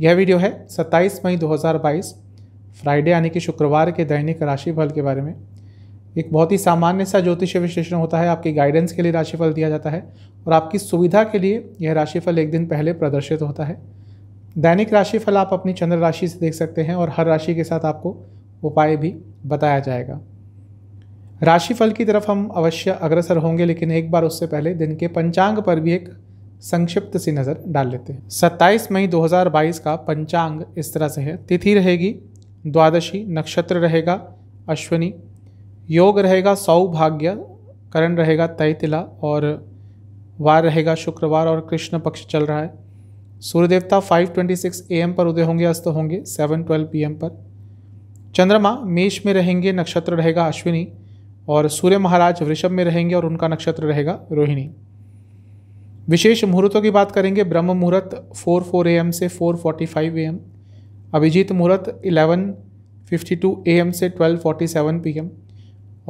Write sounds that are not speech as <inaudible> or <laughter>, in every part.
यह वीडियो है 27 मई 2022 फ्राइडे यानी कि शुक्रवार के दैनिक राशिफल के बारे में एक बहुत ही सामान्य सा ज्योतिष विश्लेषण होता है आपकी गाइडेंस के लिए राशिफल दिया जाता है और आपकी सुविधा के लिए यह राशिफल एक दिन पहले प्रदर्शित होता है दैनिक राशिफल आप अपनी चंद्र राशि से देख सकते हैं और हर राशि के साथ आपको उपाय भी बताया जाएगा राशिफल की तरफ हम अवश्य अग्रसर होंगे लेकिन एक बार उससे पहले दिन के पंचांग पर भी एक संक्षिप्त सी नज़र डाल लेते हैं 27 मई 2022 का पंचांग इस तरह से है तिथि रहेगी द्वादशी नक्षत्र रहेगा अश्वनी योग रहेगा सौभाग्य करण रहेगा तैतिला और वार रहेगा शुक्रवार और कृष्ण पक्ष चल रहा है सूर्य देवता 5:26 एम पर उदय होंगे अस्त होंगे 7:12 एम पर चंद्रमा मेष में रहेंगे नक्षत्र रहेगा अश्विनी और सूर्य महाराज वृषभ में रहेंगे और उनका नक्षत्र रहेगा रोहिणी विशेष मुहूर्तों की बात करेंगे ब्रह्म मुहूर्त 4:04 फोर एम से 4:45 फोर्टी एम अभिजीत मुहूर्त 11:52 एम से 12:47 एम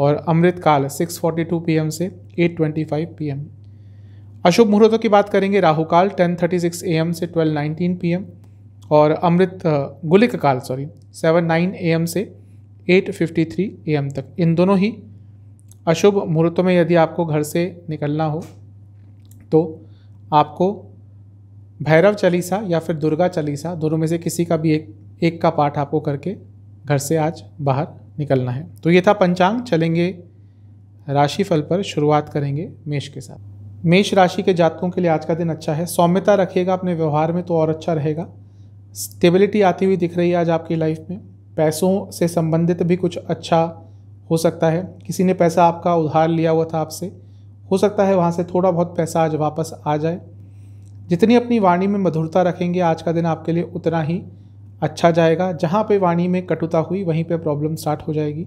और अमृत काल 6:42 एम से 8:25 एम अशुभ मुहूर्तों की बात करेंगे राहु काल 10:36 एम से 12:19 एम और अमृत गुलिक काल सॉरी 7:09 एम से 8:53 एम तक इन दोनों ही अशुभ मुहूर्तों में यदि आपको घर से निकलना हो तो आपको भैरव चालीसा या फिर दुर्गा चालीसा दोनों में से किसी का भी एक एक का पाठ आपको करके घर से आज बाहर निकलना है तो ये था पंचांग चलेंगे राशिफल पर शुरुआत करेंगे मेष के साथ मेष राशि के जातकों के लिए आज का दिन अच्छा है सौम्यता रखिएगा अपने व्यवहार में तो और अच्छा रहेगा स्टेबिलिटी आती हुई दिख रही है आज आपकी लाइफ में पैसों से संबंधित भी कुछ अच्छा हो सकता है किसी ने पैसा आपका उधार लिया हुआ था आपसे हो सकता है वहाँ से थोड़ा बहुत पैसा आज वापस आ जाए जितनी अपनी वाणी में मधुरता रखेंगे आज का दिन आपके लिए उतना ही अच्छा जाएगा जहाँ पे वाणी में कटुता हुई वहीं पे प्रॉब्लम स्टार्ट हो जाएगी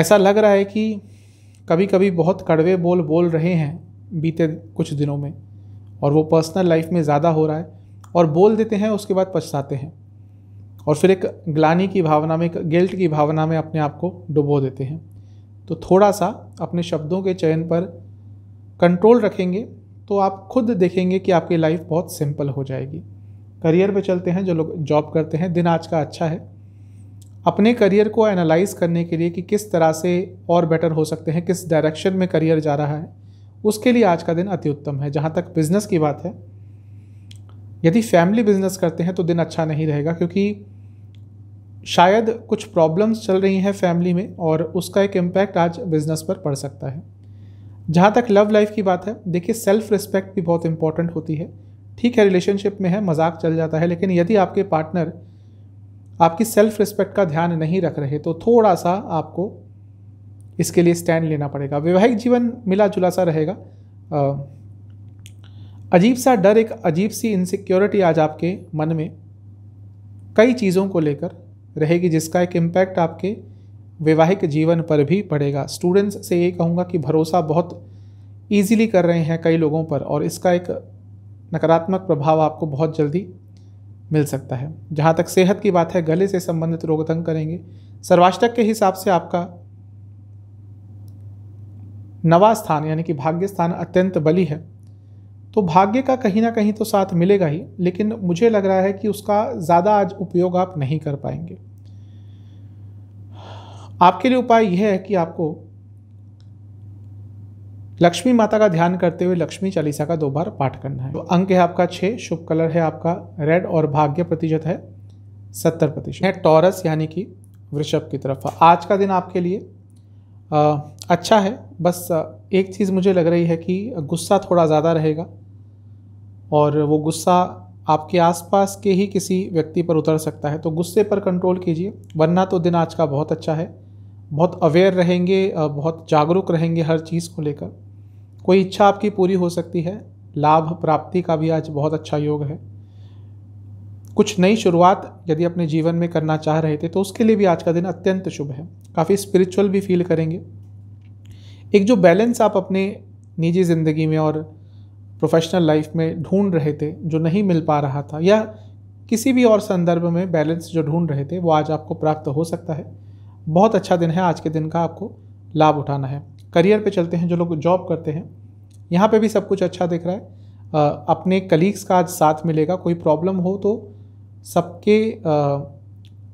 ऐसा लग रहा है कि कभी कभी बहुत कड़वे बोल बोल रहे हैं बीते कुछ दिनों में और वो पर्सनल लाइफ में ज़्यादा हो रहा है और बोल देते हैं उसके बाद पछताते हैं और फिर एक ग्लानी की भावना में एक गिल्ट की भावना में अपने आप को डुबो देते हैं तो थोड़ा सा अपने शब्दों के चयन पर कंट्रोल रखेंगे तो आप खुद देखेंगे कि आपकी लाइफ बहुत सिंपल हो जाएगी करियर पे चलते हैं जो लोग जॉब करते हैं दिन आज का अच्छा है अपने करियर को एनालाइज करने के लिए कि किस तरह से और बेटर हो सकते हैं किस डायरेक्शन में करियर जा रहा है उसके लिए आज का दिन अति उत्तम है जहाँ तक बिज़नेस की बात है यदि फैमिली बिजनेस करते हैं तो दिन अच्छा नहीं रहेगा क्योंकि शायद कुछ प्रॉब्लम्स चल रही हैं फैमिली में और उसका एक इम्पैक्ट आज बिज़नेस पर पड़ सकता है जहाँ तक लव लाइफ की बात है देखिए सेल्फ रिस्पेक्ट भी बहुत इंपॉर्टेंट होती है ठीक है रिलेशनशिप में है मजाक चल जाता है लेकिन यदि आपके पार्टनर आपकी सेल्फ रिस्पेक्ट का ध्यान नहीं रख रहे तो थोड़ा सा आपको इसके लिए स्टैंड लेना पड़ेगा वैवाहिक जीवन मिला जुला सा रहेगा अजीब सा डर एक अजीब सी इनसिक्योरिटी आज आपके मन में कई चीज़ों को लेकर रहेगी जिसका एक इम्पैक्ट आपके वैवाहिक जीवन पर भी पड़ेगा स्टूडेंट्स से ये कहूँगा कि भरोसा बहुत ईजिली कर रहे हैं कई लोगों पर और इसका एक नकारात्मक प्रभाव आपको बहुत जल्दी मिल सकता है जहाँ तक सेहत की बात है गले से संबंधित रोग तंग करेंगे सर्वाष्टक के हिसाब से आपका नवा स्थान यानी कि भाग्य स्थान अत्यंत बली है तो भाग्य का कहीं ना कहीं तो साथ मिलेगा ही लेकिन मुझे लग रहा है कि उसका ज़्यादा आज उपयोग आप नहीं कर पाएंगे आपके लिए उपाय यह है कि आपको लक्ष्मी माता का ध्यान करते हुए लक्ष्मी चालीसा का दो बार पाठ करना है तो अंक है आपका छः शुभ कलर है आपका रेड और भाग्य प्रतिशत है सत्तर प्रतिशत है टॉरस यानी कि वृषभ की तरफ आज का दिन आपके लिए आ, अच्छा है बस एक चीज़ मुझे लग रही है कि गुस्सा थोड़ा ज़्यादा रहेगा और वो गुस्सा आपके आसपास के ही किसी व्यक्ति पर उतर सकता है तो गुस्से पर कंट्रोल कीजिए वरना तो दिन आज का बहुत अच्छा है बहुत अवेयर रहेंगे बहुत जागरूक रहेंगे हर चीज़ को लेकर कोई इच्छा आपकी पूरी हो सकती है लाभ प्राप्ति का भी आज बहुत अच्छा योग है कुछ नई शुरुआत यदि अपने जीवन में करना चाह रहे थे तो उसके लिए भी आज का दिन अत्यंत शुभ है काफ़ी स्पिरिचुअल भी फील करेंगे एक जो बैलेंस आप अपने निजी ज़िंदगी में और प्रोफेशनल लाइफ में ढूंढ रहे थे जो नहीं मिल पा रहा था या किसी भी और संदर्भ में बैलेंस जो ढूंढ रहे थे वो आज आपको प्राप्त हो सकता है बहुत अच्छा दिन है आज के दिन का आपको लाभ उठाना है करियर पे चलते हैं जो लोग जॉब करते हैं यहाँ पे भी सब कुछ अच्छा दिख रहा है अपने कलीग्स का आज साथ मिलेगा कोई प्रॉब्लम हो तो सबके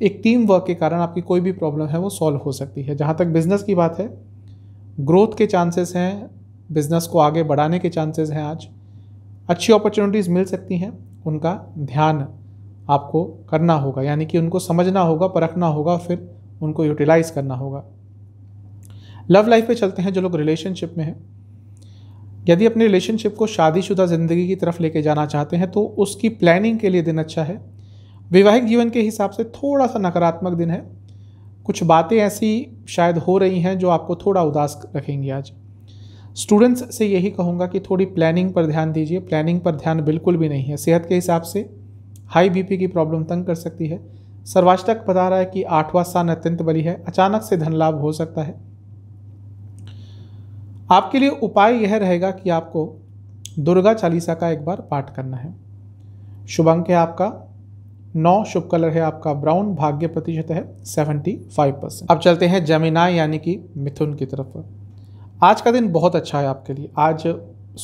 एक टीम वर्क के कारण आपकी कोई भी प्रॉब्लम है वो सॉल्व हो सकती है जहाँ तक बिज़नेस की बात है ग्रोथ के चांसेस हैं बिज़नेस को आगे बढ़ाने के चांसेस हैं आज अच्छी अपॉर्चुनिटीज़ मिल सकती हैं उनका ध्यान आपको करना होगा यानी कि उनको समझना होगा परखना होगा फिर उनको यूटिलाइज़ करना होगा लव लाइफ पे चलते हैं जो लोग रिलेशनशिप में हैं यदि अपने रिलेशनशिप को शादीशुदा ज़िंदगी की तरफ लेके जाना चाहते हैं तो उसकी प्लानिंग के लिए दिन अच्छा है वैवाहिक जीवन के हिसाब से थोड़ा सा नकारात्मक दिन है कुछ बातें ऐसी शायद हो रही हैं जो आपको थोड़ा उदास रखेंगी आज स्टूडेंट्स से यही कहूँगा कि थोड़ी प्लानिंग पर ध्यान दीजिए प्लानिंग पर ध्यान बिल्कुल भी नहीं है सेहत के हिसाब से हाई बीपी की प्रॉब्लम तंग कर सकती है सर्वाष्टक बता रहा है कि आठवां स्थान अत्यंत बलि है अचानक से धन लाभ हो सकता है आपके लिए उपाय यह रहेगा कि आपको दुर्गा चालीसा का एक बार पाठ करना है शुभ अंक है आपका नौ शुभ कलर है आपका ब्राउन भाग्य प्रतिशत है सेवेंटी फाइव परसेंट अब चलते हैं जमीना यानी कि मिथुन की तरफ आज का दिन बहुत अच्छा है आपके लिए आज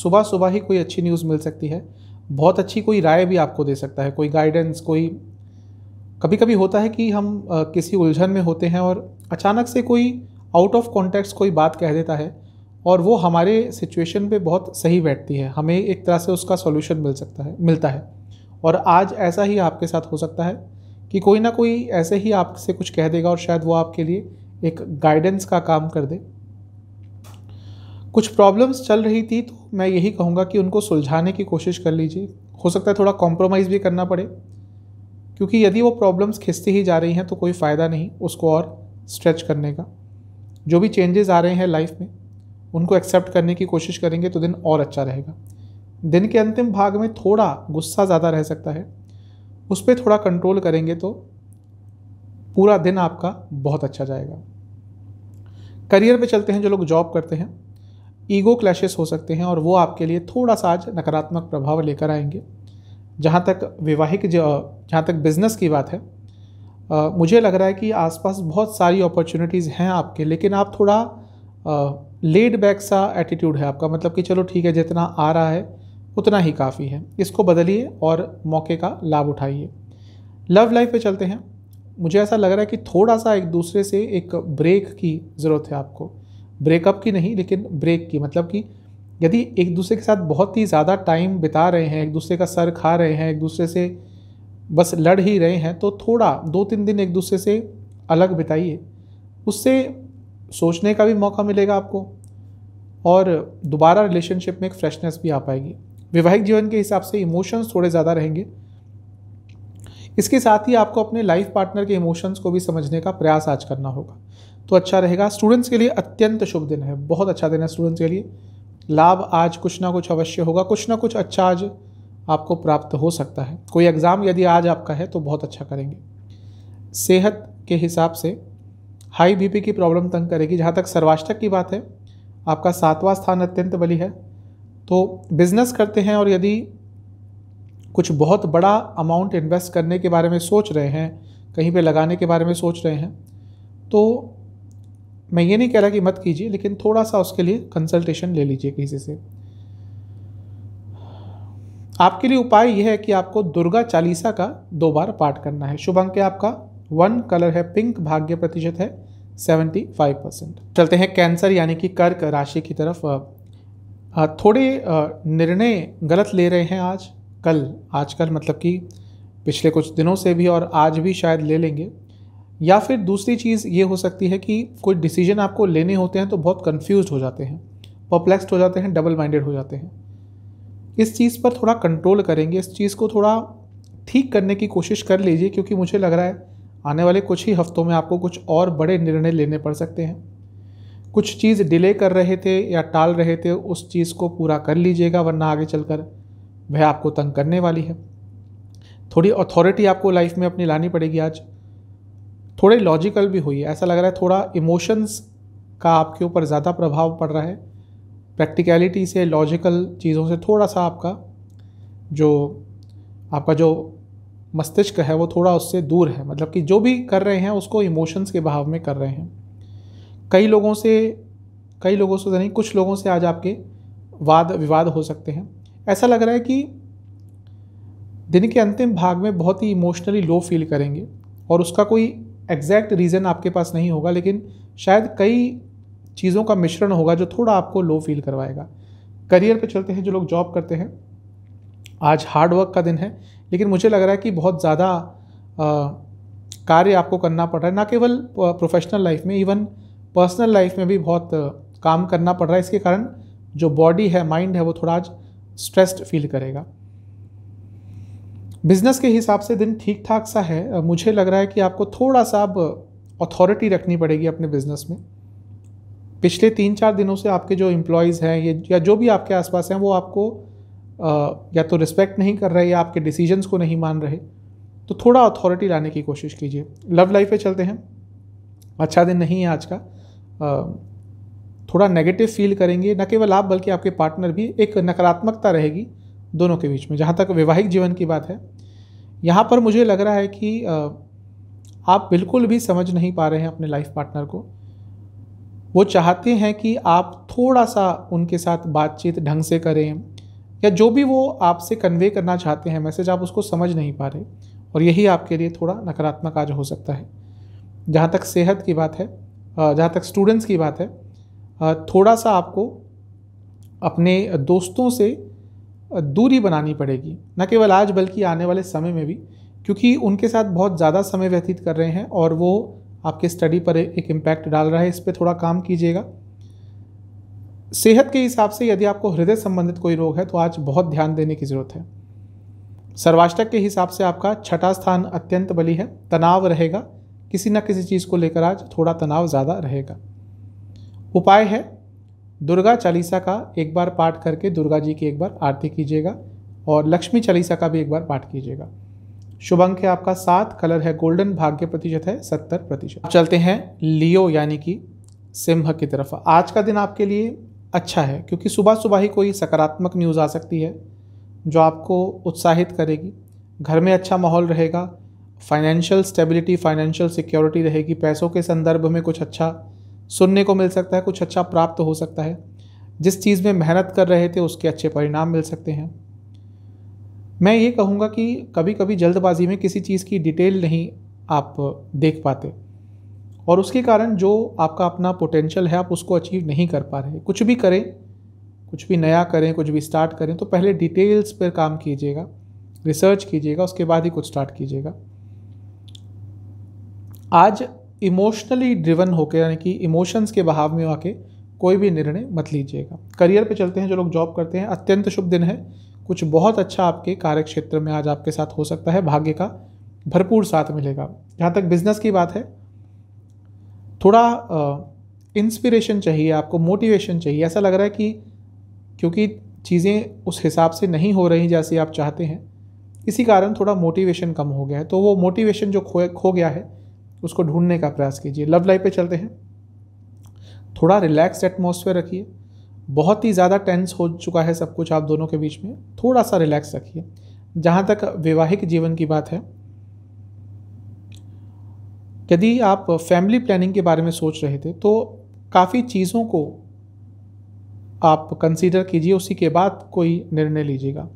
सुबह सुबह ही कोई अच्छी न्यूज़ मिल सकती है बहुत अच्छी कोई राय भी आपको दे सकता है कोई गाइडेंस कोई कभी कभी होता है कि हम किसी उलझन में होते हैं और अचानक से कोई आउट ऑफ कॉन्टेक्स्ट कोई बात कह देता है और वो हमारे सिचुएशन पे बहुत सही बैठती है हमें एक तरह से उसका सॉल्यूशन मिल सकता है मिलता है और आज ऐसा ही आपके साथ हो सकता है कि कोई ना कोई ऐसे ही आपसे कुछ कह देगा और शायद वो आपके लिए एक गाइडेंस का काम कर दे कुछ प्रॉब्लम्स चल रही थी तो मैं यही कहूँगा कि उनको सुलझाने की कोशिश कर लीजिए हो सकता है थोड़ा कॉम्प्रोमाइज़ भी करना पड़े क्योंकि यदि वो प्रॉब्लम्स खिसती ही जा रही हैं तो कोई फ़ायदा नहीं उसको और स्ट्रेच करने का जो भी चेंजेस आ रहे हैं लाइफ में उनको एक्सेप्ट करने की कोशिश करेंगे तो दिन और अच्छा रहेगा दिन के अंतिम भाग में थोड़ा गुस्सा ज़्यादा रह सकता है उस पर थोड़ा कंट्रोल करेंगे तो पूरा दिन आपका बहुत अच्छा जाएगा करियर पे चलते हैं जो लोग जॉब करते हैं ईगो क्लैशेस हो सकते हैं और वो आपके लिए थोड़ा सा आज नकारात्मक प्रभाव लेकर आएंगे जहाँ तक वैवाहिक जहाँ तक बिज़नेस की बात है आ, मुझे लग रहा है कि आसपास बहुत सारी अपॉर्चुनिटीज़ हैं आपके लेकिन आप थोड़ा लेड बैक सा एटीट्यूड है आपका मतलब कि चलो ठीक है जितना आ रहा है उतना ही काफ़ी है इसको बदलिए और मौके का लाभ उठाइए लव लाइफ पे चलते हैं मुझे ऐसा लग रहा है कि थोड़ा सा एक दूसरे से एक ब्रेक की ज़रूरत है आपको ब्रेकअप की नहीं लेकिन ब्रेक की मतलब कि यदि एक दूसरे के साथ बहुत ही ज़्यादा टाइम बिता रहे हैं एक दूसरे का सर खा रहे हैं एक दूसरे से बस लड़ ही रहे हैं तो थोड़ा दो तीन दिन एक दूसरे से अलग बिताइए उससे सोचने का भी मौका मिलेगा आपको और दोबारा रिलेशनशिप में एक फ्रेशनेस भी आ पाएगी वैवाहिक जीवन के हिसाब से इमोशंस थोड़े ज़्यादा रहेंगे इसके साथ ही आपको अपने लाइफ पार्टनर के इमोशंस को भी समझने का प्रयास आज करना होगा तो अच्छा रहेगा स्टूडेंट्स के लिए अत्यंत शुभ दिन है बहुत अच्छा दिन है स्टूडेंट्स के लिए लाभ आज कुछ ना कुछ अवश्य होगा कुछ ना कुछ अच्छा आज आपको प्राप्त हो सकता है कोई एग्ज़ाम यदि आज आपका है तो बहुत अच्छा करेंगे सेहत के हिसाब से हाई बीपी की प्रॉब्लम तंग करेगी जहाँ तक सर्वाष्टक की बात है आपका सातवां स्थान अत्यंत बली है तो बिज़नेस करते हैं और यदि कुछ बहुत बड़ा अमाउंट इन्वेस्ट करने के बारे में सोच रहे हैं कहीं पे लगाने के बारे में सोच रहे हैं तो मैं ये नहीं कह रहा कि मत कीजिए लेकिन थोड़ा सा उसके लिए कंसल्टेशन ले लीजिए किसी से आपके लिए उपाय यह है कि आपको दुर्गा चालीसा का दो बार पाठ करना है शुभ अंक है आपका वन कलर है पिंक भाग्य प्रतिशत है सेवेंटी फाइव परसेंट चलते हैं कैंसर यानी कि कर्क राशि की तरफ थोड़े निर्णय गलत ले रहे हैं आज कल आजकल मतलब कि पिछले कुछ दिनों से भी और आज भी शायद ले लेंगे या फिर दूसरी चीज़ ये हो सकती है कि कोई डिसीजन आपको लेने होते हैं तो बहुत कन्फ्यूज हो जाते हैं परप्लेक्सड हो जाते हैं डबल माइंडेड हो जाते हैं इस चीज़ पर थोड़ा कंट्रोल करेंगे इस चीज़ को थोड़ा ठीक करने की कोशिश कर लीजिए क्योंकि मुझे लग रहा है आने वाले कुछ ही हफ्तों में आपको कुछ और बड़े निर्णय लेने पड़ सकते हैं कुछ चीज़ डिले कर रहे थे या टाल रहे थे उस चीज़ को पूरा कर लीजिएगा वरना आगे चलकर वह आपको तंग करने वाली है थोड़ी अथॉरिटी आपको लाइफ में अपनी लानी पड़ेगी आज थोड़े लॉजिकल भी हुई ऐसा लग रहा है थोड़ा इमोशंस का आपके ऊपर ज़्यादा प्रभाव पड़ रहा है प्रैक्टिकलिटी से लॉजिकल चीज़ों से थोड़ा सा आपका जो आपका जो मस्तिष्क है वो थोड़ा उससे दूर है मतलब कि जो भी कर रहे हैं उसको इमोशंस के भाव में कर रहे हैं कई लोगों से कई लोगों से तो नहीं कुछ लोगों से आज आपके वाद विवाद हो सकते हैं ऐसा लग रहा है कि दिन के अंतिम भाग में बहुत ही इमोशनली लो फील करेंगे और उसका कोई एग्जैक्ट रीज़न आपके पास नहीं होगा लेकिन शायद कई चीज़ों का मिश्रण होगा जो थोड़ा आपको लो फील करवाएगा करियर पे चलते हैं जो लोग जॉब करते हैं आज हार्ड वर्क का दिन है लेकिन मुझे लग रहा है कि बहुत ज़्यादा कार्य आपको करना पड़ रहा है ना केवल प्रोफेशनल लाइफ में इवन पर्सनल लाइफ में भी बहुत काम करना पड़ रहा है इसके कारण जो बॉडी है माइंड है वो थोड़ा आज स्ट्रेस्ड फील करेगा बिज़नेस के हिसाब से दिन ठीक ठाक सा है मुझे लग रहा है कि आपको थोड़ा सा अब अथॉरिटी रखनी पड़ेगी अपने बिज़नेस में पिछले तीन चार दिनों से आपके जो एम्प्लॉयज़ हैं ये या जो भी आपके आसपास हैं वो आपको आ, या तो रिस्पेक्ट नहीं कर रहे या आपके डिसीजंस को नहीं मान रहे तो थोड़ा अथॉरिटी लाने की कोशिश कीजिए लव लाइफ पे चलते हैं अच्छा दिन नहीं है आज का आ, थोड़ा नेगेटिव फील करेंगे न केवल आप बल्कि आपके पार्टनर भी एक नकारात्मकता रहेगी दोनों के बीच में जहाँ तक वैवाहिक जीवन की बात है यहाँ पर मुझे लग रहा है कि आप बिल्कुल भी समझ नहीं पा रहे हैं अपने लाइफ पार्टनर को वो चाहते हैं कि आप थोड़ा सा उनके साथ बातचीत ढंग से करें या जो भी वो आपसे कन्वे करना चाहते हैं मैसेज आप उसको समझ नहीं पा रहे और यही आपके लिए थोड़ा नकारात्मक आज हो सकता है जहाँ तक सेहत की बात है जहाँ तक स्टूडेंट्स की बात है थोड़ा सा आपको अपने दोस्तों से दूरी बनानी पड़ेगी न केवल आज बल्कि आने वाले समय में भी क्योंकि उनके साथ बहुत ज़्यादा समय व्यतीत कर रहे हैं और वो आपके स्टडी पर एक इम्पैक्ट डाल रहा है इस पर थोड़ा काम कीजिएगा सेहत के हिसाब से यदि आपको हृदय संबंधित कोई रोग है तो आज बहुत ध्यान देने की ज़रूरत है सर्वाष्टक के हिसाब से आपका छठा स्थान अत्यंत बली है तनाव रहेगा किसी न किसी चीज़ को लेकर आज थोड़ा तनाव ज़्यादा रहेगा उपाय है दुर्गा चालीसा का एक बार पाठ करके दुर्गा जी की एक बार आरती कीजिएगा और लक्ष्मी चालीसा का भी एक बार पाठ कीजिएगा शुभ अंक है आपका सात कलर है गोल्डन भाग्य प्रतिशत है सत्तर प्रतिशत चलते हैं लियो यानी कि सिंह की तरफ आज का दिन आपके लिए अच्छा है क्योंकि सुबह सुबह ही कोई सकारात्मक न्यूज़ आ सकती है जो आपको उत्साहित करेगी घर में अच्छा माहौल रहेगा फाइनेंशियल स्टेबिलिटी फाइनेंशियल सिक्योरिटी रहेगी पैसों के संदर्भ में कुछ अच्छा सुनने को मिल सकता है कुछ अच्छा प्राप्त हो सकता है जिस चीज़ में मेहनत कर रहे थे उसके अच्छे परिणाम मिल सकते हैं मैं ये कहूँगा कि कभी कभी जल्दबाजी में किसी चीज़ की डिटेल नहीं आप देख पाते और उसके कारण जो आपका अपना पोटेंशियल है आप उसको अचीव नहीं कर पा रहे कुछ भी करें कुछ भी नया करें कुछ भी स्टार्ट करें तो पहले डिटेल्स पर काम कीजिएगा रिसर्च कीजिएगा उसके बाद ही कुछ स्टार्ट कीजिएगा आज इमोशनली ड्रिवन होकर यानी कि इमोशंस के बहाव में आके कोई भी निर्णय मत लीजिएगा करियर पे चलते हैं जो लोग जॉब करते हैं अत्यंत शुभ दिन है कुछ बहुत अच्छा आपके कार्य क्षेत्र में आज आपके साथ हो सकता है भाग्य का भरपूर साथ मिलेगा जहाँ तक बिजनेस की बात है थोड़ा इंस्पिरेशन चाहिए आपको मोटिवेशन चाहिए ऐसा लग रहा है कि क्योंकि चीज़ें उस हिसाब से नहीं हो रही जैसे आप चाहते हैं इसी कारण थोड़ा मोटिवेशन कम हो गया है तो वो मोटिवेशन जो खो खो गया है उसको ढूंढने का प्रयास कीजिए लव लाइफ पे चलते हैं थोड़ा रिलैक्स एटमोसफेयर रखिए बहुत ही ज़्यादा टेंस हो चुका है सब कुछ आप दोनों के बीच में थोड़ा सा रिलैक्स रखिए जहाँ तक वैवाहिक जीवन की बात है यदि आप फैमिली प्लानिंग के बारे में सोच रहे थे तो काफ़ी चीज़ों को आप कंसीडर कीजिए उसी के बाद कोई निर्णय लीजिएगा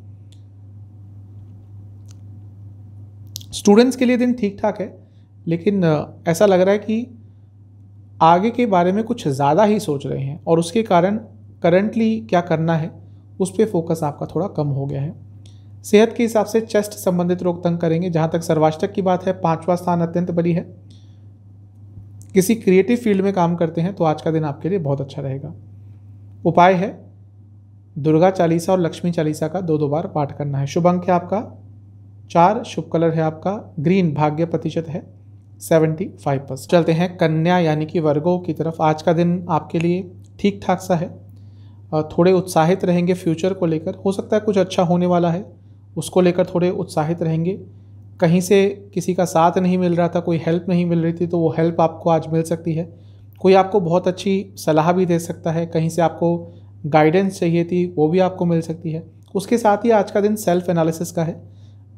स्टूडेंट्स के लिए दिन ठीक ठाक है लेकिन ऐसा लग रहा है कि आगे के बारे में कुछ ज़्यादा ही सोच रहे हैं और उसके कारण करंटली क्या करना है उस पर फोकस आपका थोड़ा कम हो गया है सेहत के हिसाब से चेस्ट संबंधित रोग तंग करेंगे जहाँ तक सर्वाष्टक की बात है पाँचवा स्थान अत्यंत बड़ी है किसी क्रिएटिव फील्ड में काम करते हैं तो आज का दिन आपके लिए बहुत अच्छा रहेगा उपाय है दुर्गा चालीसा और लक्ष्मी चालीसा का दो दो बार पाठ करना है शुभ अंक है आपका चार शुभ कलर है आपका ग्रीन भाग्य प्रतिशत है सेवेंटी फाइव परसेंट चलते हैं कन्या यानी कि वर्गों की तरफ आज का दिन आपके लिए ठीक ठाक सा है थोड़े उत्साहित रहेंगे फ्यूचर को लेकर हो सकता है कुछ अच्छा होने वाला है उसको लेकर थोड़े उत्साहित रहेंगे कहीं से किसी का साथ नहीं मिल रहा था कोई हेल्प नहीं मिल रही थी तो वो हेल्प आपको आज मिल सकती है कोई आपको बहुत अच्छी सलाह भी दे सकता है कहीं से आपको गाइडेंस चाहिए थी वो भी आपको मिल सकती है उसके साथ ही आज का दिन सेल्फ एनालिसिस का है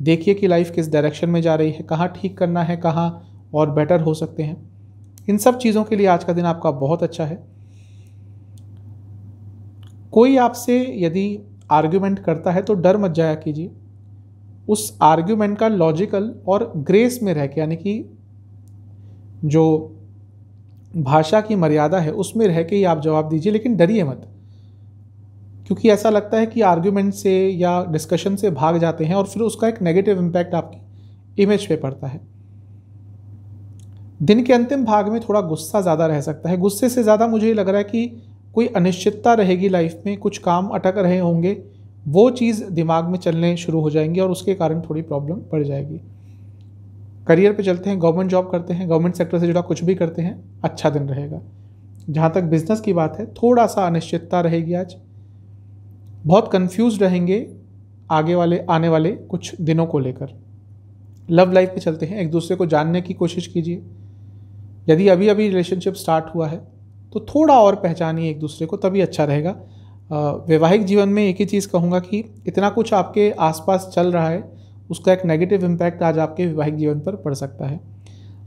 देखिए कि लाइफ किस डायरेक्शन में जा रही है कहाँ ठीक करना है कहाँ और बेटर हो सकते हैं इन सब चीज़ों के लिए आज का दिन आपका बहुत अच्छा है कोई आपसे यदि आर्ग्यूमेंट करता है तो डर मत जाया कीजिए उस आर्ग्यूमेंट का लॉजिकल और ग्रेस में रह के यानी कि जो भाषा की मर्यादा है उसमें रह के ही आप जवाब दीजिए लेकिन डरिए मत क्योंकि ऐसा लगता है कि आर्ग्यूमेंट से या डिस्कशन से भाग जाते हैं और फिर उसका एक नेगेटिव इम्पैक्ट आपकी इमेज पे पड़ता है दिन के अंतिम भाग में थोड़ा गुस्सा ज़्यादा रह सकता है गुस्से से ज़्यादा मुझे लग रहा है कि कोई अनिश्चितता रहेगी लाइफ में कुछ काम अटक रहे होंगे वो चीज़ दिमाग में चलने शुरू हो जाएंगी और उसके कारण थोड़ी प्रॉब्लम बढ़ जाएगी करियर पे चलते हैं गवर्नमेंट जॉब करते हैं गवर्नमेंट सेक्टर से जुड़ा कुछ भी करते हैं अच्छा दिन रहेगा जहाँ तक बिजनेस की बात है थोड़ा सा अनिश्चितता रहेगी आज बहुत कन्फ्यूज़ रहेंगे आगे वाले आने वाले कुछ दिनों को लेकर लव लाइफ पे चलते हैं एक दूसरे को जानने की कोशिश कीजिए यदि अभी अभी रिलेशनशिप स्टार्ट हुआ है तो थोड़ा और पहचानिए एक दूसरे को तभी अच्छा रहेगा वैवाहिक जीवन में एक ही चीज़ कहूँगा कि इतना कुछ आपके आसपास चल रहा है उसका एक नेगेटिव इम्पैक्ट आज आपके वैवाहिक जीवन पर पड़ सकता है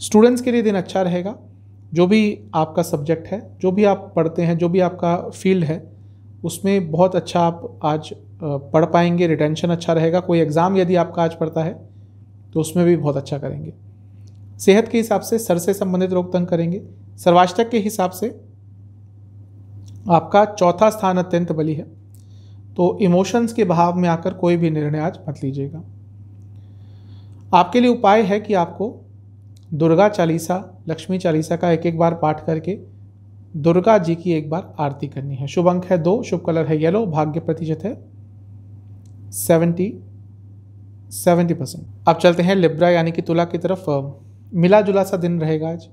स्टूडेंट्स के लिए दिन अच्छा रहेगा जो भी आपका सब्जेक्ट है जो भी आप पढ़ते हैं जो भी आपका फील्ड है उसमें बहुत अच्छा आप आज पढ़ पाएंगे रिटेंशन अच्छा रहेगा कोई एग्ज़ाम यदि आपका आज पड़ता है तो उसमें भी बहुत अच्छा करेंगे सेहत के हिसाब से सर से संबंधित रोग तंग करेंगे सर्वाष्टक के हिसाब से आपका चौथा स्थान अत्यंत बली है तो इमोशंस के भाव में आकर कोई भी निर्णय आज मत लीजिएगा आपके लिए उपाय है कि आपको दुर्गा चालीसा लक्ष्मी चालीसा का एक एक बार पाठ करके दुर्गा जी की एक बार आरती करनी है शुभ अंक है दो शुभ कलर है येलो भाग्य प्रतिशत है सेवेंटी सेवेंटी परसेंट अब चलते हैं लिब्रा यानी कि तुला की तरफ मिला जुला सा दिन रहेगा आज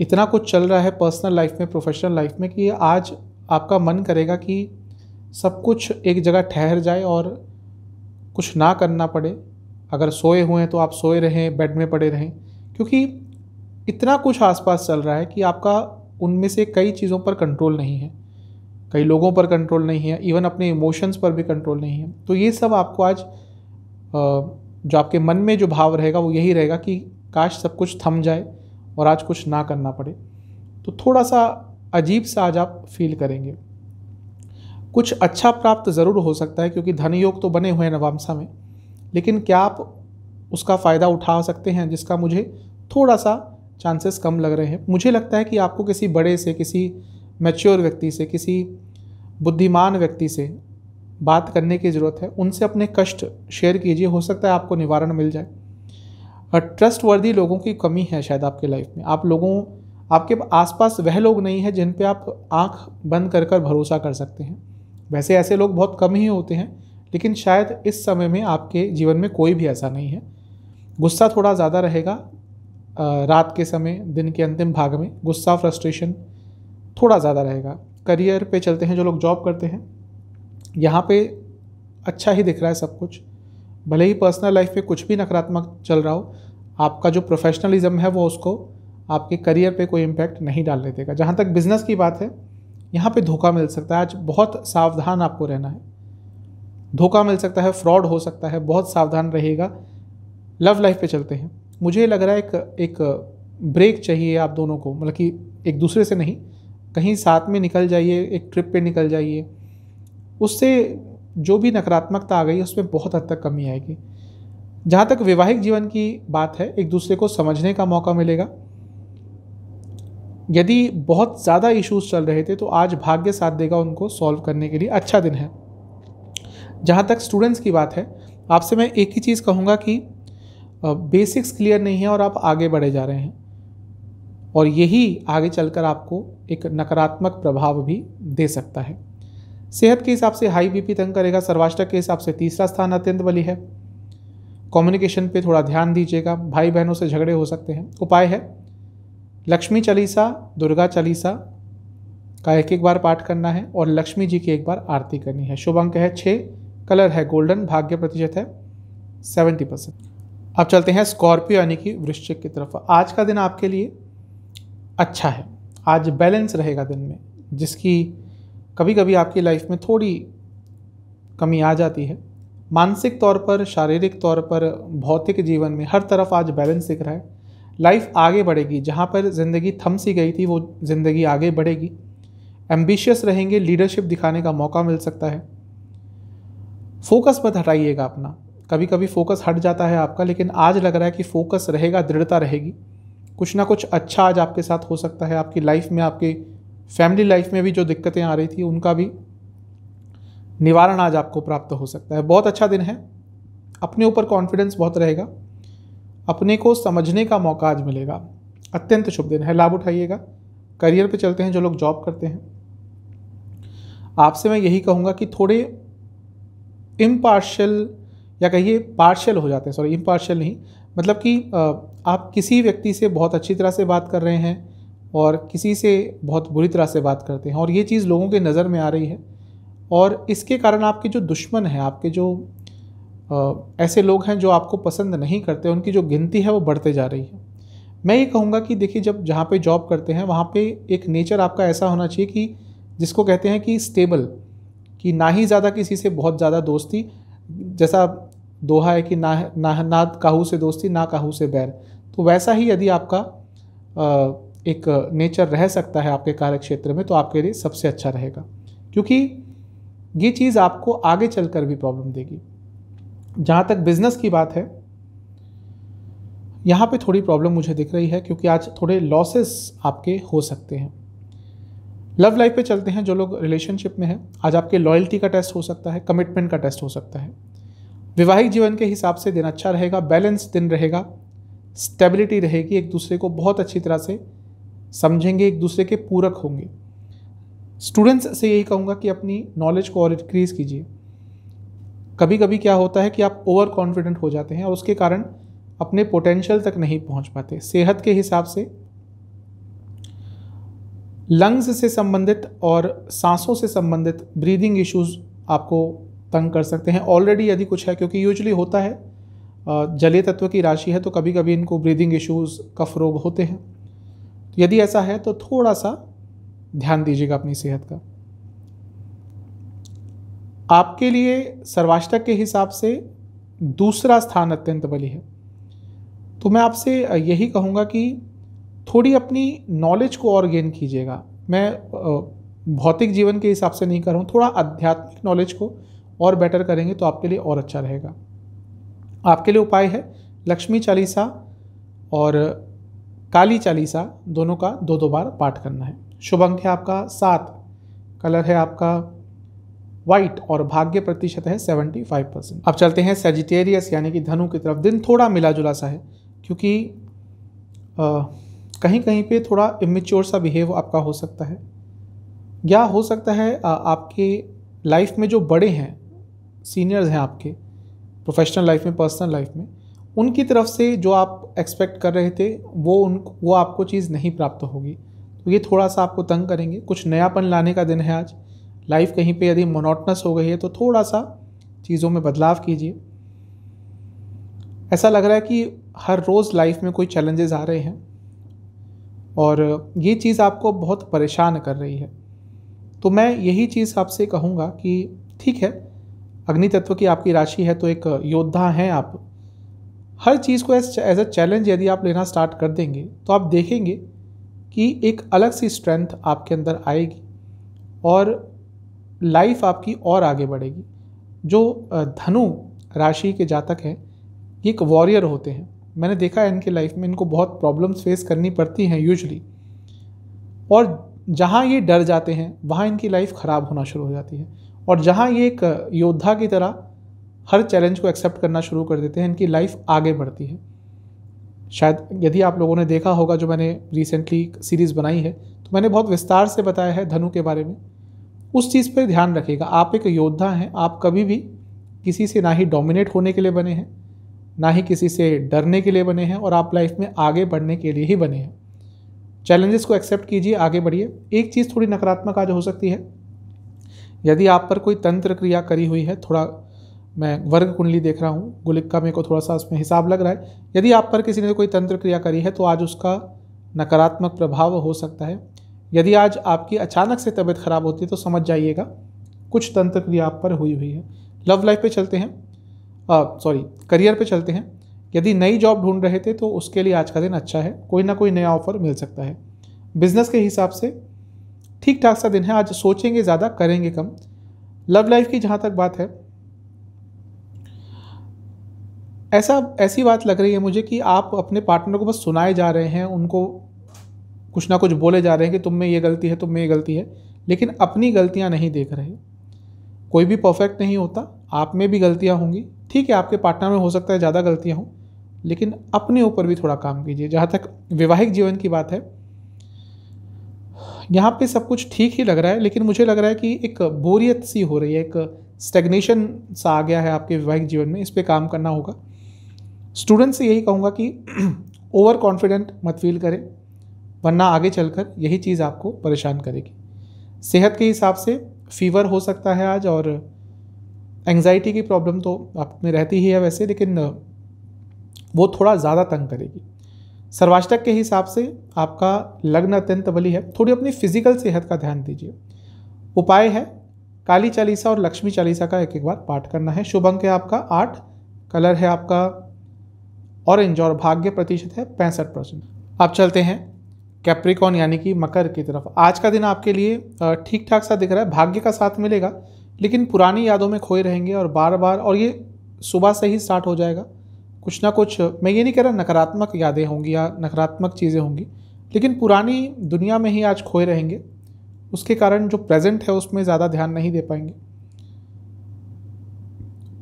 इतना कुछ चल रहा है पर्सनल लाइफ में प्रोफेशनल लाइफ में कि आज आपका मन करेगा कि सब कुछ एक जगह ठहर जाए और कुछ ना करना पड़े अगर सोए हुए हैं तो आप सोए रहें बेड में पड़े रहें क्योंकि इतना कुछ आसपास चल रहा है कि आपका उनमें से कई चीज़ों पर कंट्रोल नहीं है कई लोगों पर कंट्रोल नहीं है इवन अपने इमोशंस पर भी कंट्रोल नहीं है तो ये सब आपको आज जो आपके मन में जो भाव रहेगा वो यही रहेगा कि काश सब कुछ थम जाए और आज कुछ ना करना पड़े तो थोड़ा सा अजीब सा आज आप फील करेंगे कुछ अच्छा प्राप्त ज़रूर हो सकता है क्योंकि धन योग तो बने हुए हैं नवामसा में लेकिन क्या आप उसका फ़ायदा उठा सकते हैं जिसका मुझे थोड़ा सा चांसेस कम लग रहे हैं मुझे लगता है कि आपको किसी बड़े से किसी मैच्योर व्यक्ति से किसी बुद्धिमान व्यक्ति से बात करने की ज़रूरत है उनसे अपने कष्ट शेयर कीजिए हो सकता है आपको निवारण मिल जाए बट ट्रस्ट वर्दी लोगों की कमी है शायद आपके लाइफ में आप लोगों आपके आसपास वह लोग नहीं हैं जिन पे आप आंख बंद कर कर भरोसा कर सकते हैं वैसे ऐसे लोग बहुत कम ही होते हैं लेकिन शायद इस समय में आपके जीवन में कोई भी ऐसा नहीं है गुस्सा थोड़ा ज़्यादा रहेगा रात के समय दिन के अंतिम भाग में गुस्सा फ्रस्ट्रेशन थोड़ा ज़्यादा रहेगा करियर पे चलते हैं जो लोग जॉब करते हैं यहाँ पे अच्छा ही दिख रहा है सब कुछ भले ही पर्सनल लाइफ में कुछ भी नकारात्मक चल रहा हो आपका जो प्रोफेशनलिज्म है वो उसको आपके करियर पे कोई इम्पैक्ट नहीं डालने देगा जहाँ तक बिज़नेस की बात है यहाँ पे धोखा मिल सकता है आज बहुत सावधान आपको रहना है धोखा मिल सकता है फ्रॉड हो सकता है बहुत सावधान रहेगा लव लाइफ पे चलते हैं मुझे लग रहा है एक एक ब्रेक चाहिए आप दोनों को मतलब कि एक दूसरे से नहीं कहीं साथ में निकल जाइए एक ट्रिप पे निकल जाइए उससे जो भी नकारात्मकता आ गई उसमें बहुत हद तक कमी आएगी जहाँ तक वैवाहिक जीवन की बात है एक दूसरे को समझने का मौका मिलेगा यदि बहुत ज़्यादा इश्यूज चल रहे थे तो आज भाग्य साथ देगा उनको सॉल्व करने के लिए अच्छा दिन है जहाँ तक स्टूडेंट्स की बात है आपसे मैं एक ही चीज़ कहूँगा कि बेसिक्स क्लियर नहीं है और आप आगे बढ़े जा रहे हैं और यही आगे चलकर आपको एक नकारात्मक प्रभाव भी दे सकता है सेहत के हिसाब से हाई बीपी तंग करेगा सर्वाष्टक के हिसाब से तीसरा स्थान अत्यंत बली है कम्युनिकेशन पे थोड़ा ध्यान दीजिएगा भाई बहनों से झगड़े हो सकते हैं उपाय है लक्ष्मी चालीसा दुर्गा चालीसा का एक एक बार पाठ करना है और लक्ष्मी जी की एक बार आरती करनी है शुभ अंक है छः कलर है गोल्डन भाग्य प्रतिशत है सेवेंटी परसेंट अब चलते हैं स्कॉर्पियो यानी कि वृश्चिक की तरफ आज का दिन आपके लिए अच्छा है आज बैलेंस रहेगा दिन में जिसकी कभी कभी आपकी लाइफ में थोड़ी कमी आ जाती है मानसिक तौर पर शारीरिक तौर पर भौतिक जीवन में हर तरफ आज बैलेंस दिख रहा है लाइफ आगे बढ़ेगी जहाँ पर ज़िंदगी थम सी गई थी वो ज़िंदगी आगे बढ़ेगी एम्बिशियस रहेंगे लीडरशिप दिखाने का मौका मिल सकता है फोकस मत हटाइएगा अपना कभी कभी फोकस हट जाता है आपका लेकिन आज लग रहा है कि फोकस रहेगा दृढ़ता रहेगी कुछ ना कुछ अच्छा आज आपके साथ हो सकता है आपकी लाइफ में आपके फैमिली लाइफ में भी जो दिक्कतें आ रही थी उनका भी निवारण आज आपको प्राप्त हो सकता है बहुत अच्छा दिन है अपने ऊपर कॉन्फिडेंस बहुत रहेगा अपने को समझने का मौका आज मिलेगा अत्यंत शुभ दिन है लाभ उठाइएगा करियर पे चलते हैं जो लोग जॉब करते हैं आपसे मैं यही कहूँगा कि थोड़े इम्पार्शल या कहिए पार्शल हो जाते हैं सॉरी इम्पार्शल नहीं मतलब कि आप किसी व्यक्ति से बहुत अच्छी तरह से बात कर रहे हैं और किसी से बहुत बुरी तरह से बात करते हैं और ये चीज़ लोगों के नज़र में आ रही है और इसके कारण आपके जो दुश्मन हैं आपके जो आ, ऐसे लोग हैं जो आपको पसंद नहीं करते उनकी जो गिनती है वो बढ़ते जा रही है मैं ये कहूँगा कि देखिए जब जहाँ पे जॉब करते हैं वहाँ पे एक नेचर आपका ऐसा होना चाहिए कि जिसको कहते हैं कि स्टेबल कि ना ही ज़्यादा किसी से बहुत ज़्यादा दोस्ती जैसा दोहा है कि ना ना ना काहू से दोस्ती ना काहू से बैर तो वैसा ही यदि आपका आ, एक नेचर रह सकता है आपके कार्य क्षेत्र में तो आपके लिए सबसे अच्छा रहेगा क्योंकि ये चीज़ आपको आगे चलकर भी प्रॉब्लम देगी जहाँ तक बिज़नेस की बात है यहाँ पे थोड़ी प्रॉब्लम मुझे दिख रही है क्योंकि आज थोड़े लॉसेस आपके हो सकते हैं लव लाइफ पे चलते हैं जो लोग रिलेशनशिप में हैं आज आपके लॉयल्टी का टेस्ट हो सकता है कमिटमेंट का टेस्ट हो सकता है वैवाहिक जीवन के हिसाब से दिन अच्छा रहेगा बैलेंस दिन रहेगा स्टेबिलिटी रहेगी एक दूसरे को बहुत अच्छी तरह से समझेंगे एक दूसरे के पूरक होंगे स्टूडेंट्स से यही कहूँगा कि अपनी नॉलेज को और इनक्रीज़ कीजिए कभी कभी क्या होता है कि आप ओवर कॉन्फिडेंट हो जाते हैं और उसके कारण अपने पोटेंशियल तक नहीं पहुंच पाते सेहत के हिसाब से लंग्स से संबंधित और सांसों से संबंधित ब्रीदिंग इश्यूज आपको तंग कर सकते हैं ऑलरेडी यदि कुछ है क्योंकि यूजली होता है जलीय तत्व की राशि है तो कभी कभी इनको ब्रीदिंग इश्यूज कफ रोग होते हैं यदि ऐसा है तो थोड़ा सा ध्यान दीजिएगा अपनी सेहत का आपके लिए सर्वाष्टक के हिसाब से दूसरा स्थान अत्यंत बली है तो मैं आपसे यही कहूँगा कि थोड़ी अपनी नॉलेज को और गेन कीजिएगा मैं भौतिक जीवन के हिसाब से नहीं कर रहा हूँ थोड़ा आध्यात्मिक नॉलेज को और बेटर करेंगे तो आपके लिए और अच्छा रहेगा आपके लिए उपाय है लक्ष्मी चालीसा और काली चालीसा दोनों का दो दो बार पाठ करना है शुभ अंक है आपका सात कलर है आपका व्हाइट और भाग्य प्रतिशत है 75 परसेंट अब चलते हैं सेजिटेरियस यानी कि धनु की तरफ दिन थोड़ा मिला जुला सा है क्योंकि आ, कहीं कहीं पे थोड़ा इमेच्योर सा बिहेव आपका हो सकता है या हो सकता है आ, आपके लाइफ में जो बड़े हैं सीनियर्स हैं आपके प्रोफेशनल लाइफ में पर्सनल लाइफ में उनकी तरफ से जो आप एक्सपेक्ट कर रहे थे वो उन वो आपको चीज़ नहीं प्राप्त होगी तो ये थोड़ा सा आपको तंग करेंगे कुछ नयापन लाने का दिन है आज लाइफ कहीं पे यदि मोनोटनस हो गई है तो थोड़ा सा चीज़ों में बदलाव कीजिए ऐसा लग रहा है कि हर रोज़ लाइफ में कोई चैलेंजेस आ रहे हैं और ये चीज़ आपको बहुत परेशान कर रही है तो मैं यही चीज़ आपसे कहूँगा कि ठीक है अग्नि तत्व की आपकी राशि है तो एक योद्धा हैं आप हर चीज़ को एज एज अ चैलेंज यदि आप लेना स्टार्ट कर देंगे तो आप देखेंगे कि एक अलग सी स्ट्रेंथ आपके अंदर आएगी और लाइफ आपकी और आगे बढ़ेगी जो धनु राशि के जातक हैं ये एक वॉरियर होते हैं मैंने देखा है इनके लाइफ में इनको बहुत प्रॉब्लम्स फेस करनी पड़ती हैं यूजली और जहाँ ये डर जाते हैं वहाँ इनकी लाइफ ख़राब होना शुरू हो जाती है और जहाँ ये एक योद्धा की तरह हर चैलेंज को एक्सेप्ट करना शुरू कर देते हैं इनकी लाइफ आगे बढ़ती है शायद यदि आप लोगों ने देखा होगा जो मैंने रिसेंटली सीरीज़ बनाई है तो मैंने बहुत विस्तार से बताया है धनु के बारे में उस चीज़ पर ध्यान रखिएगा आप एक योद्धा हैं आप कभी भी किसी से ना ही डोमिनेट होने के लिए बने हैं ना ही किसी से डरने के लिए बने हैं और आप लाइफ में आगे बढ़ने के लिए ही बने हैं चैलेंजेस को एक्सेप्ट कीजिए आगे बढ़िए एक चीज़ थोड़ी नकारात्मक आज हो सकती है यदि आप पर कोई तंत्र क्रिया करी हुई है थोड़ा मैं वर्ग कुंडली देख रहा हूँ गुलिक्का मेरे को थोड़ा सा उसमें हिसाब लग रहा है यदि आप पर किसी ने कोई तंत्र क्रिया करी है तो आज उसका नकारात्मक प्रभाव हो सकता है यदि आज आपकी अचानक से तबीयत खराब होती है तो समझ जाइएगा कुछ तंत्र क्रिया आप पर हुई हुई है लव लाइफ पे चलते हैं सॉरी करियर पे चलते हैं यदि नई जॉब ढूंढ रहे थे तो उसके लिए आज का दिन अच्छा है कोई ना कोई नया ऑफर मिल सकता है बिजनेस के हिसाब से ठीक ठाक सा दिन है आज सोचेंगे ज़्यादा करेंगे कम लव लाइफ की जहाँ तक बात है ऐसा ऐसी बात लग रही है मुझे कि आप अपने पार्टनर को बस सुनाए जा रहे हैं उनको कुछ ना कुछ बोले जा रहे हैं कि तुम में ये गलती है तुम में ये गलती है लेकिन अपनी गलतियाँ नहीं देख रहे कोई भी परफेक्ट नहीं होता आप में भी गलतियाँ होंगी ठीक है आपके पार्टनर में हो सकता है ज़्यादा गलतियाँ हों लेकिन अपने ऊपर भी थोड़ा काम कीजिए जहाँ तक वैवाहिक जीवन की बात है यहाँ पे सब कुछ ठीक ही लग रहा है लेकिन मुझे लग रहा है कि एक बोरियत सी हो रही है एक स्टेग्नेशन सा आ गया है आपके वैवाहिक जीवन में इस पर काम करना होगा स्टूडेंट से यही कहूँगा कि ओवर <clears throat> कॉन्फिडेंट मत फील करें वरना आगे चलकर यही चीज़ आपको परेशान करेगी सेहत के हिसाब से फीवर हो सकता है आज और एंग्जाइटी की प्रॉब्लम तो आप में रहती ही है वैसे लेकिन वो थोड़ा ज़्यादा तंग करेगी सर्वाष्टक के हिसाब से आपका लग्न अत्यंत बली है थोड़ी अपनी फिजिकल सेहत का ध्यान दीजिए उपाय है काली चालीसा और लक्ष्मी चालीसा का एक एक बार पाठ करना है शुभ अंक है आपका आठ कलर है आपका ऑरेंज और भाग्य प्रतिशत है पैंसठ परसेंट अब चलते हैं कैप्रिकॉन यानी कि मकर की तरफ आज का दिन आपके लिए ठीक ठाक सा दिख रहा है भाग्य का साथ मिलेगा लेकिन पुरानी यादों में खोए रहेंगे और बार बार और ये सुबह से ही स्टार्ट हो जाएगा कुछ ना कुछ मैं ये नहीं कह रहा नकारात्मक यादें होंगी या नकारात्मक चीज़ें होंगी लेकिन पुरानी दुनिया में ही आज खोए रहेंगे उसके कारण जो प्रेजेंट है उसमें ज़्यादा ध्यान नहीं दे पाएंगे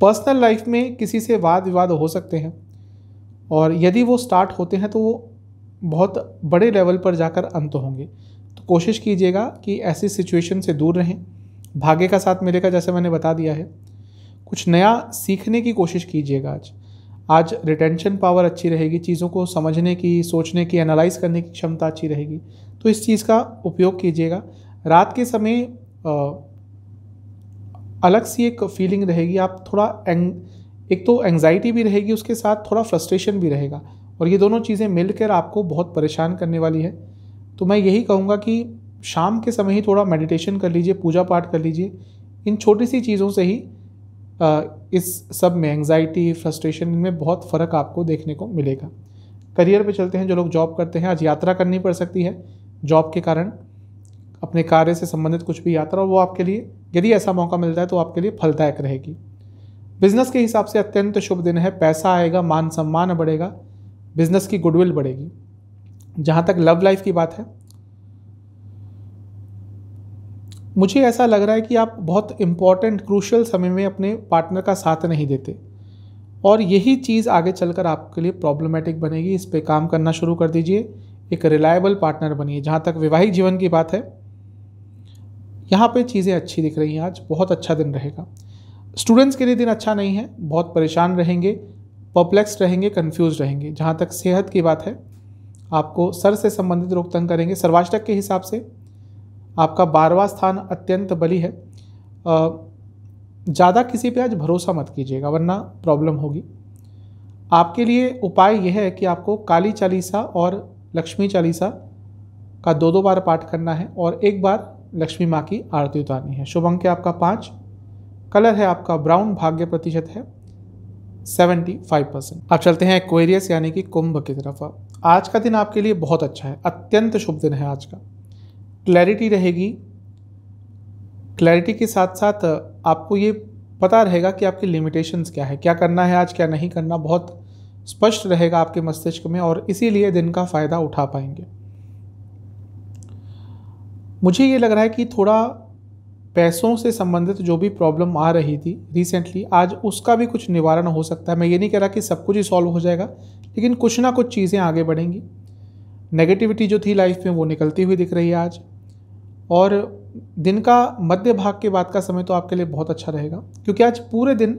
पर्सनल लाइफ में किसी से वाद विवाद हो सकते हैं और यदि वो स्टार्ट होते हैं तो वो बहुत बड़े लेवल पर जाकर अंत होंगे तो कोशिश कीजिएगा कि ऐसी सिचुएशन से दूर रहें भाग्य का साथ मिलेगा जैसे मैंने बता दिया है कुछ नया सीखने की कोशिश कीजिएगा आज आज रिटेंशन पावर अच्छी रहेगी चीज़ों को समझने की सोचने की एनालाइज करने की क्षमता अच्छी रहेगी तो इस चीज़ का उपयोग कीजिएगा रात के समय आ, अलग सी एक फीलिंग रहेगी आप थोड़ा एंग एक तो एंग्जाइटी भी रहेगी उसके साथ थोड़ा फ्रस्ट्रेशन भी रहेगा और ये दोनों चीज़ें मिलकर आपको बहुत परेशान करने वाली है तो मैं यही कहूँगा कि शाम के समय ही थोड़ा मेडिटेशन कर लीजिए पूजा पाठ कर लीजिए इन छोटी सी चीज़ों से ही इस सब में एंगजाइटी फ्रस्ट्रेशन में बहुत फ़र्क आपको देखने को मिलेगा करियर पे चलते हैं जो लोग जॉब करते हैं आज यात्रा करनी पड़ सकती है जॉब के कारण अपने कार्य से संबंधित कुछ भी यात्रा वो आपके लिए यदि ऐसा मौका मिलता है तो आपके लिए फलदायक रहेगी बिजनेस के हिसाब से अत्यंत शुभ दिन है पैसा आएगा मान सम्मान बढ़ेगा बिजनेस की गुडविल बढ़ेगी जहाँ तक लव लाइफ की बात है मुझे ऐसा लग रहा है कि आप बहुत इम्पॉर्टेंट क्रूशल समय में अपने पार्टनर का साथ नहीं देते और यही चीज़ आगे चलकर आपके लिए प्रॉब्लमेटिक बनेगी इस पर काम करना शुरू कर दीजिए एक रिलायबल पार्टनर बनिए जहाँ तक वैवाहिक जीवन की बात है यहाँ पे चीज़ें अच्छी दिख रही हैं आज बहुत अच्छा दिन रहेगा स्टूडेंट्स के लिए दिन अच्छा नहीं है बहुत परेशान रहेंगे परप्लेक्स रहेंगे कन्फ्यूज रहेंगे जहाँ तक सेहत की बात है आपको सर से संबंधित रोग तंग करेंगे सर्वाष्टक के हिसाब से आपका बारवा स्थान अत्यंत बली है ज़्यादा किसी पे आज भरोसा मत कीजिएगा वरना प्रॉब्लम होगी आपके लिए उपाय यह है कि आपको काली चालीसा और लक्ष्मी चालीसा का दो दो बार पाठ करना है और एक बार लक्ष्मी माँ की आरती उतारनी है शुभ अंक है आपका पाँच कलर है आपका ब्राउन भाग्य प्रतिशत है 75 परसेंट अब चलते हैं एक्वेरियस यानी कि कुंभ की तरफ आज का दिन आपके लिए बहुत अच्छा है अत्यंत शुभ दिन है आज का क्लैरिटी रहेगी क्लैरिटी के साथ साथ आपको ये पता रहेगा कि आपकी लिमिटेशंस क्या है क्या करना है आज क्या नहीं करना बहुत स्पष्ट रहेगा आपके मस्तिष्क में और इसीलिए दिन का फ़ायदा उठा पाएंगे मुझे ये लग रहा है कि थोड़ा पैसों से संबंधित जो भी प्रॉब्लम आ रही थी रिसेंटली आज उसका भी कुछ निवारण हो सकता है मैं ये नहीं कह रहा कि सब कुछ ही सॉल्व हो जाएगा लेकिन कुछ ना कुछ चीज़ें आगे बढ़ेंगी नेगेटिविटी जो थी लाइफ में वो निकलती हुई दिख रही है आज और दिन का मध्य भाग के बाद का समय तो आपके लिए बहुत अच्छा रहेगा क्योंकि आज पूरे दिन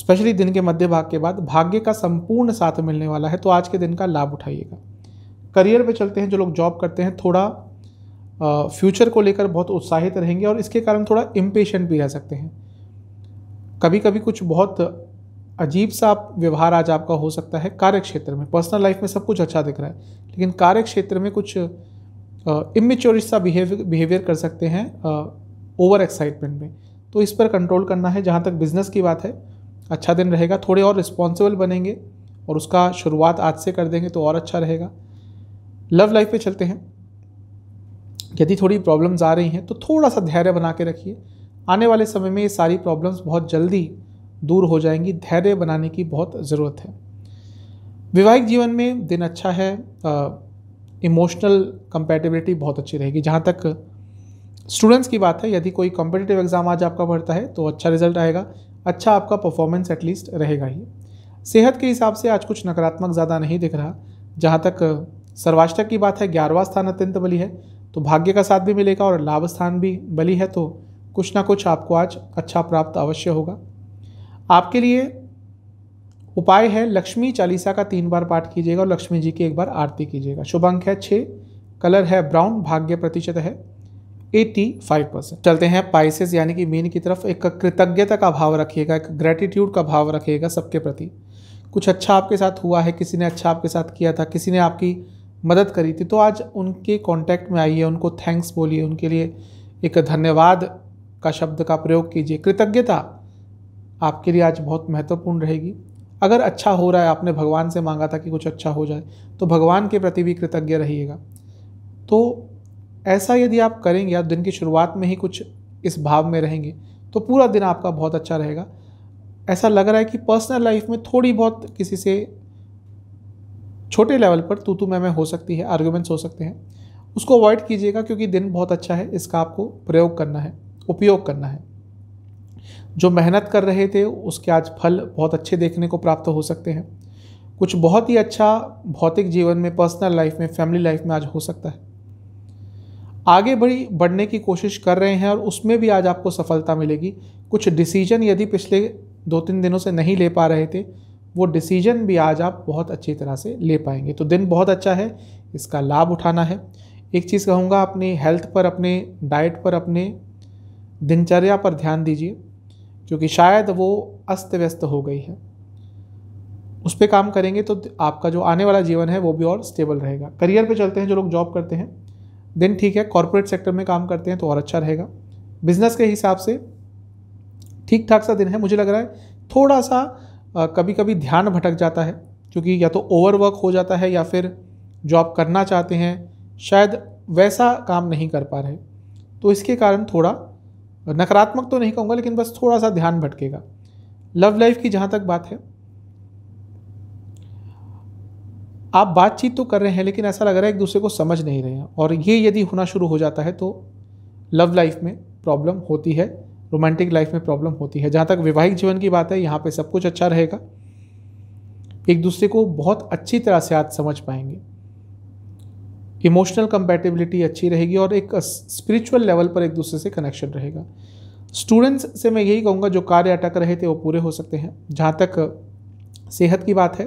स्पेशली दिन के मध्य भाग के बाद भाग्य का संपूर्ण साथ मिलने वाला है तो आज के दिन का लाभ उठाइएगा करियर पे चलते हैं जो लोग जॉब करते हैं थोड़ा फ्यूचर को लेकर बहुत उत्साहित रहेंगे और इसके कारण थोड़ा इम्पेशेंट भी रह सकते हैं कभी कभी कुछ बहुत अजीब सा व्यवहार आज आपका हो सकता है कार्य क्षेत्र में पर्सनल लाइफ में सब कुछ अच्छा दिख रहा है लेकिन कार्य क्षेत्र में कुछ इमेच्योर सा बिहेवियर बिहेवियर कर सकते हैं ओवर एक्साइटमेंट में तो इस पर कंट्रोल करना है जहाँ तक बिजनेस की बात है अच्छा दिन रहेगा थोड़े और रिस्पॉन्सिबल बनेंगे और उसका शुरुआत आज से कर देंगे तो और अच्छा रहेगा लव लाइफ पे चलते हैं यदि थोड़ी प्रॉब्लम्स आ रही हैं तो थोड़ा सा धैर्य बना के रखिए आने वाले समय में ये सारी प्रॉब्लम्स बहुत जल्दी दूर हो जाएंगी धैर्य बनाने की बहुत ज़रूरत है वैवाहिक जीवन में दिन अच्छा है इमोशनल कंपेटेबिलिटी बहुत अच्छी रहेगी जहाँ तक स्टूडेंट्स की बात है यदि कोई कॉम्पिटेटिव एग्ज़ाम आज आपका बढ़ता है तो अच्छा रिजल्ट आएगा अच्छा आपका परफॉर्मेंस एटलीस्ट रहेगा ही सेहत के हिसाब से आज कुछ नकारात्मक ज़्यादा नहीं दिख रहा जहाँ तक सर्वाष्टक की बात है ग्यारहवा स्थान अत्यंत बली है तो भाग्य का साथ भी मिलेगा और लाभ स्थान भी बली है तो कुछ ना कुछ आपको आज अच्छा प्राप्त अवश्य होगा आपके लिए उपाय है लक्ष्मी चालीसा का तीन बार पाठ कीजिएगा और लक्ष्मी जी की एक बार आरती कीजिएगा शुभ अंक है छः कलर है ब्राउन भाग्य प्रतिशत है 85 परसेंट चलते हैं पाइसेस यानी कि मीन की तरफ एक कृतज्ञता का भाव रखिएगा एक ग्रेटिट्यूड का भाव रखिएगा सबके प्रति कुछ अच्छा आपके साथ हुआ है किसी ने अच्छा आपके साथ किया था किसी ने आपकी मदद करी थी तो आज उनके कांटेक्ट में आइए उनको थैंक्स बोलिए उनके लिए एक धन्यवाद का शब्द का प्रयोग कीजिए कृतज्ञता आपके लिए आज बहुत महत्वपूर्ण रहेगी अगर अच्छा हो रहा है आपने भगवान से मांगा था कि कुछ अच्छा हो जाए तो भगवान के प्रति भी कृतज्ञ रहिएगा तो ऐसा यदि आप करेंगे आप दिन की शुरुआत में ही कुछ इस भाव में रहेंगे तो पूरा दिन आपका बहुत अच्छा रहेगा ऐसा लग रहा है कि पर्सनल लाइफ में थोड़ी बहुत किसी से छोटे लेवल पर तू तू मैं हो सकती है आर्ग्यूमेंट्स हो सकते हैं उसको अवॉइड कीजिएगा क्योंकि दिन बहुत अच्छा है इसका आपको प्रयोग करना है उपयोग करना है जो मेहनत कर रहे थे उसके आज फल बहुत अच्छे देखने को प्राप्त हो सकते हैं कुछ बहुत ही अच्छा भौतिक जीवन में पर्सनल लाइफ में फैमिली लाइफ में आज हो सकता है आगे बढ़ी बढ़ने की कोशिश कर रहे हैं और उसमें भी आज आपको सफलता मिलेगी कुछ डिसीजन यदि पिछले दो तीन दिनों से नहीं ले पा रहे थे वो डिसीजन भी आज आप बहुत अच्छी तरह से ले पाएंगे तो दिन बहुत अच्छा है इसका लाभ उठाना है एक चीज़ कहूँगा अपने हेल्थ पर अपने डाइट पर अपने दिनचर्या पर ध्यान दीजिए क्योंकि शायद वो अस्त व्यस्त हो गई है उस पर काम करेंगे तो आपका जो आने वाला जीवन है वो भी और स्टेबल रहेगा करियर पे चलते हैं जो लोग जॉब करते हैं दिन ठीक है कॉरपोरेट सेक्टर में काम करते हैं तो और अच्छा रहेगा बिजनेस के हिसाब से ठीक ठाक सा दिन है मुझे लग रहा है थोड़ा सा कभी कभी ध्यान भटक जाता है क्योंकि या तो ओवरवर्क हो जाता है या फिर जॉब करना चाहते हैं शायद वैसा काम नहीं कर पा रहे तो इसके कारण थोड़ा नकारात्मक तो नहीं कहूँगा लेकिन बस थोड़ा सा ध्यान भटकेगा लव लाइफ की जहाँ तक बात है आप बातचीत तो कर रहे हैं लेकिन ऐसा लग रहा है एक दूसरे को समझ नहीं रहे हैं और ये यदि होना शुरू हो जाता है तो लव लाइफ में प्रॉब्लम होती है रोमांटिक लाइफ में प्रॉब्लम होती है जहाँ तक वैवाहिक जीवन की बात है यहाँ पे सब कुछ अच्छा रहेगा एक दूसरे को बहुत अच्छी तरह से आज समझ पाएंगे इमोशनल कंपेटेबिलिटी अच्छी रहेगी और एक स्पिरिचुअल लेवल पर एक दूसरे से कनेक्शन रहेगा स्टूडेंट्स से मैं यही कहूँगा जो कार्य अटक रहे थे वो पूरे हो सकते हैं जहाँ तक सेहत की बात है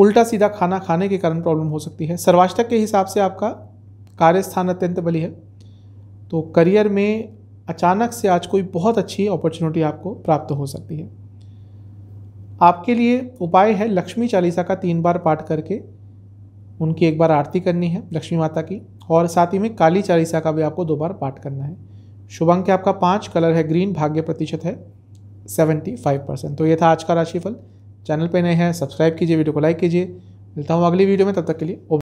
उल्टा सीधा खाना खाने के कारण प्रॉब्लम हो सकती है सर्वाष्टक के हिसाब से आपका कार्यस्थान अत्यंत बली है तो करियर में अचानक से आज कोई बहुत अच्छी अपॉर्चुनिटी आपको प्राप्त हो सकती है आपके लिए उपाय है लक्ष्मी चालीसा का तीन बार पाठ करके उनकी एक बार आरती करनी है लक्ष्मी माता की और साथ ही में काली चालीसा का भी आपको दो बार पाठ करना है शुभ अंक आपका पाँच कलर है ग्रीन भाग्य प्रतिशत है सेवेंटी फाइव परसेंट तो ये था आज का राशिफल चैनल पर नए हैं सब्सक्राइब कीजिए वीडियो को लाइक कीजिए मिलता हूँ अगली वीडियो में तब तक के लिए